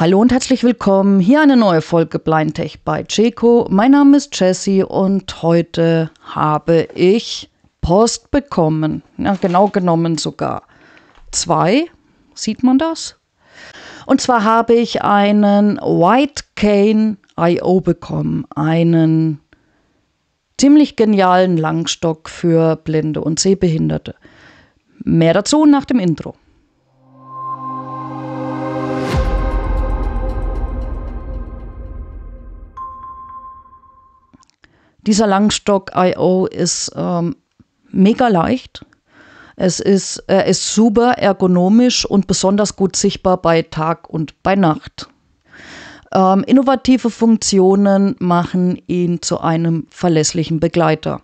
Hallo und herzlich willkommen. Hier eine neue Folge Blind Tech bei Ceco. Mein Name ist Jesse und heute habe ich Post bekommen. Ja, genau genommen sogar. Zwei, sieht man das? Und zwar habe ich einen White Cane IO bekommen. Einen ziemlich genialen Langstock für Blinde und Sehbehinderte. Mehr dazu nach dem Intro. Dieser Langstock I.O. ist ähm, mega leicht. Es ist, er ist super ergonomisch und besonders gut sichtbar bei Tag und bei Nacht. Ähm, innovative Funktionen machen ihn zu einem verlässlichen Begleiter.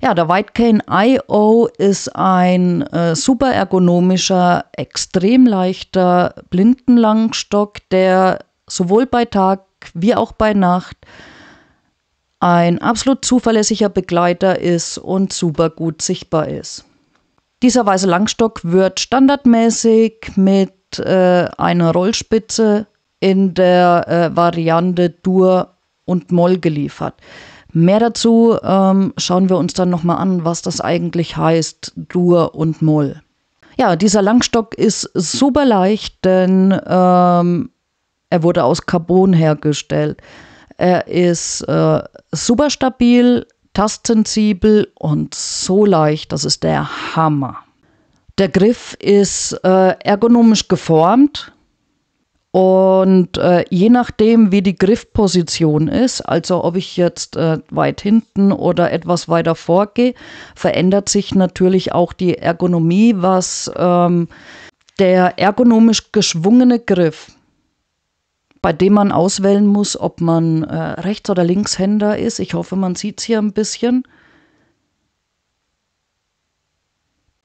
Ja, der Whitecane IO ist ein äh, super ergonomischer, extrem leichter Blindenlangstock, der sowohl bei Tag wie auch bei Nacht ein absolut zuverlässiger Begleiter ist und super gut sichtbar ist. Dieser weiße Langstock wird standardmäßig mit äh, einer Rollspitze in der äh, Variante Dur und Moll geliefert. Mehr dazu ähm, schauen wir uns dann nochmal an, was das eigentlich heißt, Dur und Moll. Ja, dieser Langstock ist super leicht, denn ähm, er wurde aus Carbon hergestellt. Er ist äh, super stabil, tastsensibel und so leicht. Das ist der Hammer. Der Griff ist äh, ergonomisch geformt und äh, je nachdem, wie die Griffposition ist, also ob ich jetzt äh, weit hinten oder etwas weiter vorgehe, verändert sich natürlich auch die Ergonomie, was ähm, der ergonomisch geschwungene Griff bei dem man auswählen muss, ob man äh, Rechts- oder Linkshänder ist. Ich hoffe, man sieht es hier ein bisschen.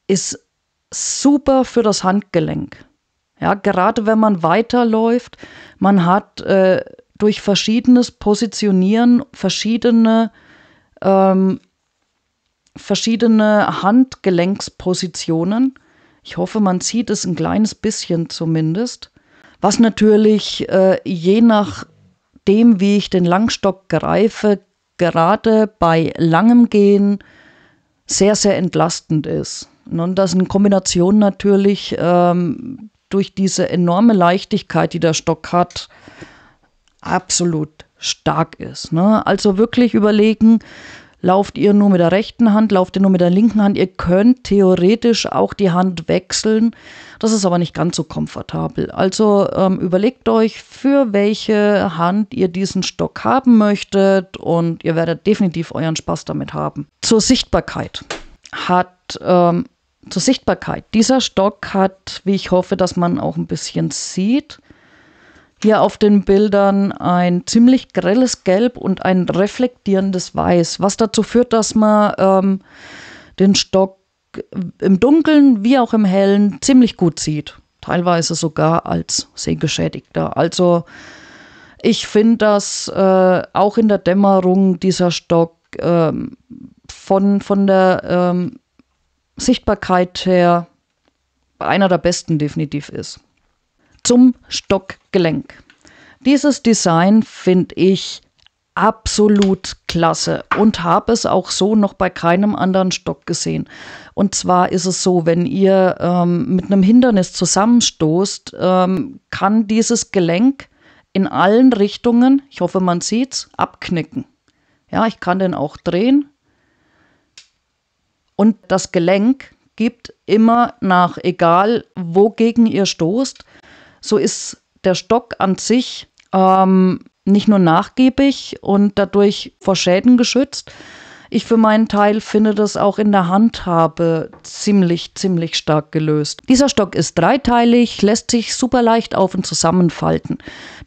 Ist super für das Handgelenk. Ja, gerade wenn man weiterläuft, man hat äh, durch verschiedenes Positionieren verschiedene, ähm, verschiedene Handgelenkspositionen. Ich hoffe, man sieht es ein kleines bisschen zumindest. Was natürlich äh, je nachdem, wie ich den Langstock greife, gerade bei langem Gehen sehr, sehr entlastend ist. Und das in Kombination natürlich ähm, durch diese enorme Leichtigkeit, die der Stock hat, absolut stark ist. Ne? Also wirklich überlegen, lauft ihr nur mit der rechten Hand, lauft ihr nur mit der linken Hand. Ihr könnt theoretisch auch die Hand wechseln. Das ist aber nicht ganz so komfortabel. Also ähm, überlegt euch, für welche Hand ihr diesen Stock haben möchtet und ihr werdet definitiv euren Spaß damit haben. Zur Sichtbarkeit hat ähm, zur Sichtbarkeit. Dieser Stock hat, wie ich hoffe, dass man auch ein bisschen sieht, hier auf den Bildern ein ziemlich grelles Gelb und ein reflektierendes Weiß, was dazu führt, dass man ähm, den Stock äh, im Dunkeln wie auch im Hellen ziemlich gut sieht. Teilweise sogar als Sehgeschädigter. Also ich finde, dass äh, auch in der Dämmerung dieser Stock ähm, von, von der ähm, Sichtbarkeit her einer der besten definitiv ist zum Stockgelenk. Dieses Design finde ich absolut klasse und habe es auch so noch bei keinem anderen Stock gesehen. Und zwar ist es so, wenn ihr ähm, mit einem Hindernis zusammenstoßt, ähm, kann dieses Gelenk in allen Richtungen, ich hoffe man sieht es, abknicken. Ja, ich kann den auch drehen. Und das Gelenk gibt immer nach, egal wogegen ihr stoßt, so ist der Stock an sich ähm, nicht nur nachgiebig und dadurch vor Schäden geschützt. Ich für meinen Teil finde das auch in der Handhabe ziemlich, ziemlich stark gelöst. Dieser Stock ist dreiteilig, lässt sich super leicht auf und zusammenfalten.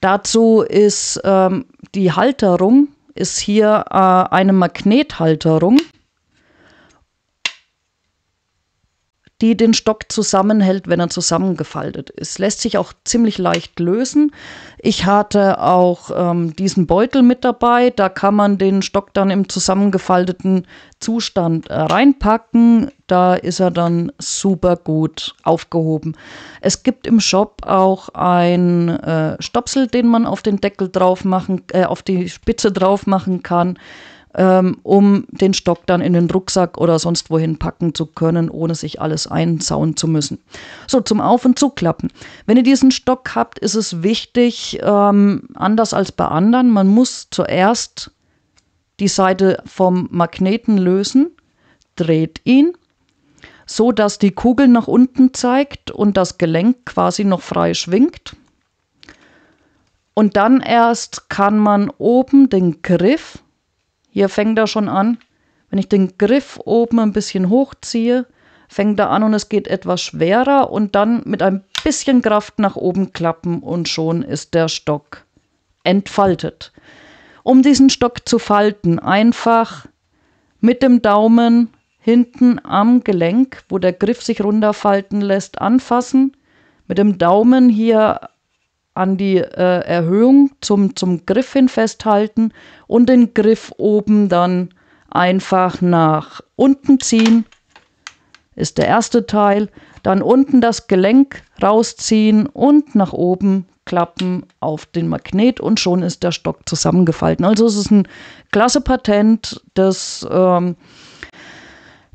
Dazu ist ähm, die Halterung ist hier äh, eine Magnethalterung. die den Stock zusammenhält, wenn er zusammengefaltet ist. Lässt sich auch ziemlich leicht lösen. Ich hatte auch ähm, diesen Beutel mit dabei. Da kann man den Stock dann im zusammengefalteten Zustand äh, reinpacken. Da ist er dann super gut aufgehoben. Es gibt im Shop auch einen äh, Stopsel, den man auf den Deckel drauf machen, äh, auf die Spitze drauf machen kann ähm, um den Stock dann in den Rucksack oder sonst wohin packen zu können, ohne sich alles einsauen zu müssen. So, zum Auf- und Zuklappen. Wenn ihr diesen Stock habt, ist es wichtig, ähm, anders als bei anderen, man muss zuerst die Seite vom Magneten lösen, dreht ihn so dass die Kugel nach unten zeigt und das Gelenk quasi noch frei schwingt. Und dann erst kann man oben den Griff hier fängt er schon an. Wenn ich den Griff oben ein bisschen hochziehe, fängt er an und es geht etwas schwerer und dann mit ein bisschen Kraft nach oben klappen und schon ist der Stock entfaltet. Um diesen Stock zu falten, einfach mit dem Daumen hinten am Gelenk, wo der Griff sich runterfalten lässt, anfassen, mit dem Daumen hier an die äh, Erhöhung zum, zum Griff hin festhalten und den Griff oben dann einfach nach unten ziehen. Ist der erste Teil. Dann unten das Gelenk rausziehen und nach oben klappen auf den Magnet und schon ist der Stock zusammengefalten. Also es ist ein klasse Patent, das ähm,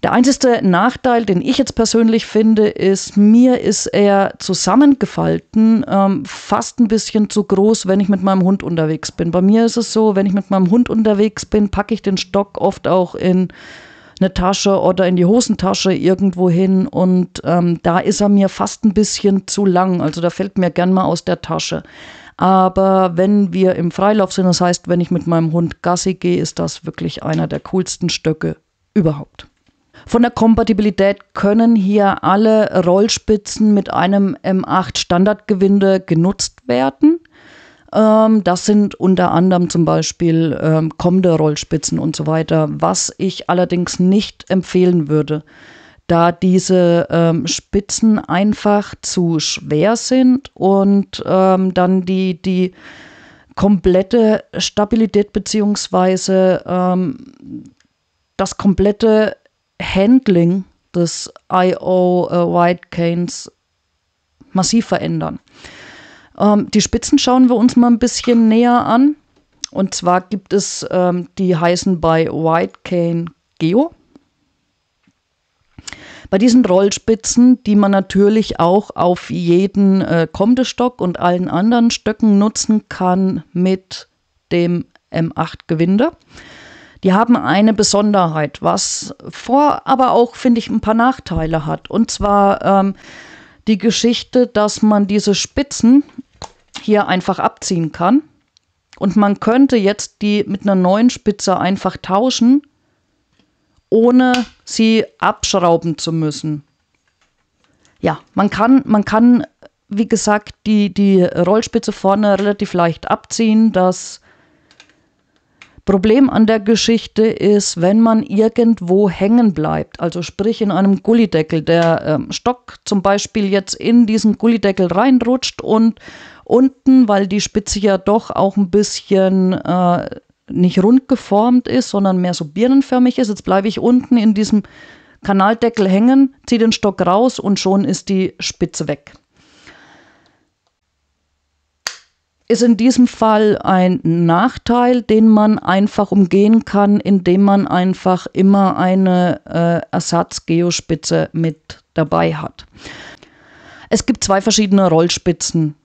der einzige Nachteil, den ich jetzt persönlich finde, ist, mir ist er zusammengefalten, ähm, fast ein bisschen zu groß, wenn ich mit meinem Hund unterwegs bin. Bei mir ist es so, wenn ich mit meinem Hund unterwegs bin, packe ich den Stock oft auch in eine Tasche oder in die Hosentasche irgendwo hin und ähm, da ist er mir fast ein bisschen zu lang. Also da fällt mir gern mal aus der Tasche. Aber wenn wir im Freilauf sind, das heißt, wenn ich mit meinem Hund Gassi gehe, ist das wirklich einer der coolsten Stöcke überhaupt. Von der Kompatibilität können hier alle Rollspitzen mit einem M8 Standardgewinde genutzt werden. Ähm, das sind unter anderem zum Beispiel ähm, kommende Rollspitzen und so weiter, was ich allerdings nicht empfehlen würde, da diese ähm, Spitzen einfach zu schwer sind und ähm, dann die, die komplette Stabilität beziehungsweise ähm, das komplette Handling des IO äh, White Canes massiv verändern. Ähm, die Spitzen schauen wir uns mal ein bisschen näher an. Und zwar gibt es, ähm, die heißen bei White Cane Geo. Bei diesen Rollspitzen, die man natürlich auch auf jeden äh, Komdestock und allen anderen Stöcken nutzen kann mit dem M8-Gewinde, die haben eine Besonderheit, was vor, aber auch, finde ich, ein paar Nachteile hat. Und zwar ähm, die Geschichte, dass man diese Spitzen hier einfach abziehen kann. Und man könnte jetzt die mit einer neuen Spitze einfach tauschen, ohne sie abschrauben zu müssen. Ja, man kann, man kann wie gesagt, die, die Rollspitze vorne relativ leicht abziehen. Das Problem an der Geschichte ist, wenn man irgendwo hängen bleibt, also sprich in einem Gullideckel, der äh, Stock zum Beispiel jetzt in diesen Gullideckel reinrutscht und unten, weil die Spitze ja doch auch ein bisschen äh, nicht rund geformt ist, sondern mehr so birnenförmig ist. Jetzt bleibe ich unten in diesem Kanaldeckel hängen, ziehe den Stock raus und schon ist die Spitze weg. ist in diesem Fall ein Nachteil, den man einfach umgehen kann, indem man einfach immer eine äh, Ersatzgeospitze mit dabei hat. Es gibt zwei verschiedene Rollspitzen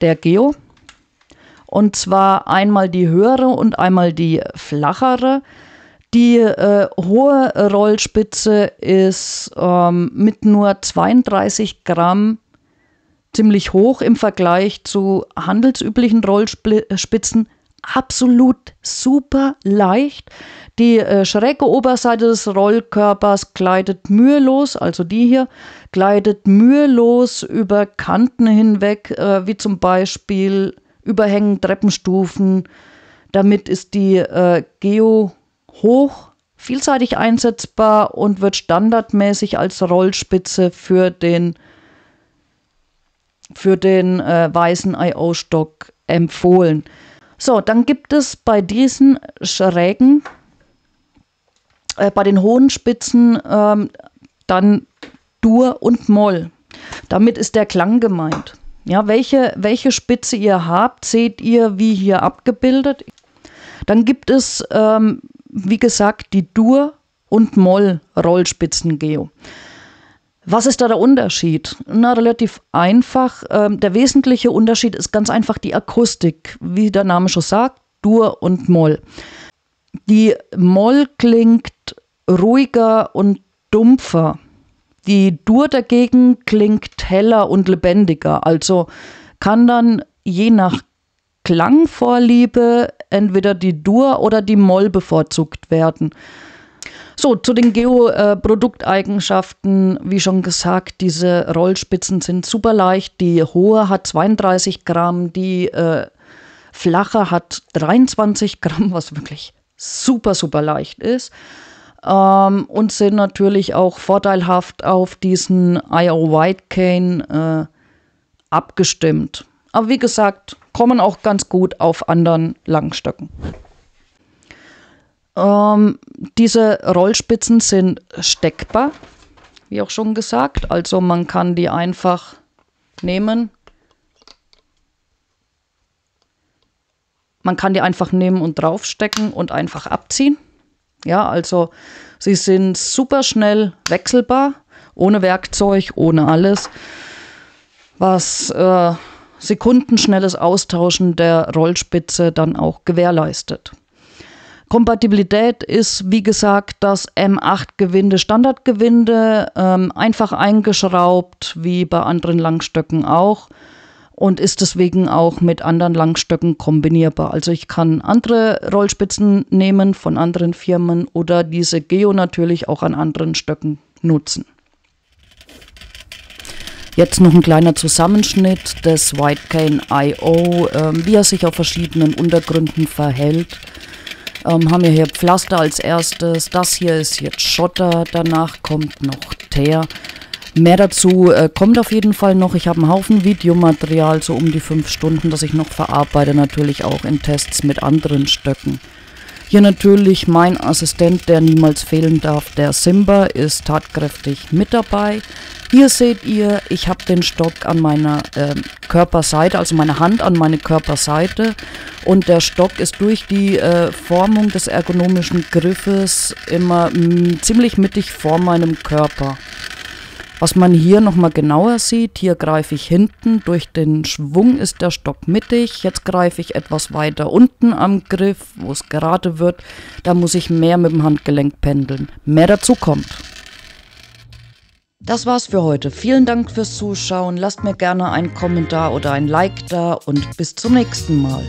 der Geo. Und zwar einmal die höhere und einmal die flachere. Die äh, hohe Rollspitze ist ähm, mit nur 32 Gramm ziemlich hoch im Vergleich zu handelsüblichen Rollspitzen. Absolut super leicht. Die äh, schräge Oberseite des Rollkörpers gleitet mühelos, also die hier, gleitet mühelos über Kanten hinweg, äh, wie zum Beispiel Überhängen, Treppenstufen. Damit ist die äh, Geo hoch vielseitig einsetzbar und wird standardmäßig als Rollspitze für den für den äh, weißen IO-Stock empfohlen. So, dann gibt es bei diesen schrägen, äh, bei den hohen Spitzen ähm, dann Dur und Moll. Damit ist der Klang gemeint. Ja, welche, welche Spitze ihr habt, seht ihr wie hier abgebildet. Dann gibt es, ähm, wie gesagt, die Dur- und moll rollspitzen geo was ist da der Unterschied? Na, relativ einfach. Ähm, der wesentliche Unterschied ist ganz einfach die Akustik. Wie der Name schon sagt, Dur und Moll. Die Moll klingt ruhiger und dumpfer. Die Dur dagegen klingt heller und lebendiger. Also kann dann je nach Klangvorliebe entweder die Dur oder die Moll bevorzugt werden. So, zu den Geoprodukteigenschaften, produkteigenschaften wie schon gesagt, diese Rollspitzen sind super leicht. Die hohe hat 32 Gramm, die äh, flache hat 23 Gramm, was wirklich super, super leicht ist. Ähm, und sind natürlich auch vorteilhaft auf diesen IO White Cane äh, abgestimmt. Aber wie gesagt, kommen auch ganz gut auf anderen Langstöcken. Ähm, diese Rollspitzen sind steckbar, wie auch schon gesagt. Also man kann die einfach nehmen. Man kann die einfach nehmen und draufstecken und einfach abziehen. Ja, also sie sind super schnell wechselbar, ohne Werkzeug, ohne alles. Was äh, sekundenschnelles Austauschen der Rollspitze dann auch gewährleistet. Kompatibilität ist, wie gesagt, das M8-Gewinde, Standardgewinde, ähm, einfach eingeschraubt, wie bei anderen Langstöcken auch. Und ist deswegen auch mit anderen Langstöcken kombinierbar. Also ich kann andere Rollspitzen nehmen von anderen Firmen oder diese Geo natürlich auch an anderen Stöcken nutzen. Jetzt noch ein kleiner Zusammenschnitt des Whitecane IO, äh, wie er sich auf verschiedenen Untergründen verhält. Ähm, haben wir hier Pflaster als erstes. Das hier ist jetzt Schotter. Danach kommt noch Teer. Mehr dazu äh, kommt auf jeden Fall noch. Ich habe einen Haufen Videomaterial, so um die 5 Stunden, das ich noch verarbeite. Natürlich auch in Tests mit anderen Stöcken. Hier natürlich mein Assistent, der niemals fehlen darf. Der Simba ist tatkräftig mit dabei. Hier seht ihr, ich habe den Stock an meiner äh, Körperseite, also meine Hand an meine Körperseite. Und der Stock ist durch die äh, Formung des ergonomischen Griffes immer mh, mm, ziemlich mittig vor meinem Körper. Was man hier nochmal genauer sieht, hier greife ich hinten, durch den Schwung ist der Stock mittig, jetzt greife ich etwas weiter unten am Griff, wo es gerade wird, da muss ich mehr mit dem Handgelenk pendeln. Mehr dazu kommt. Das war's für heute. Vielen Dank fürs Zuschauen. Lasst mir gerne einen Kommentar oder ein Like da und bis zum nächsten Mal.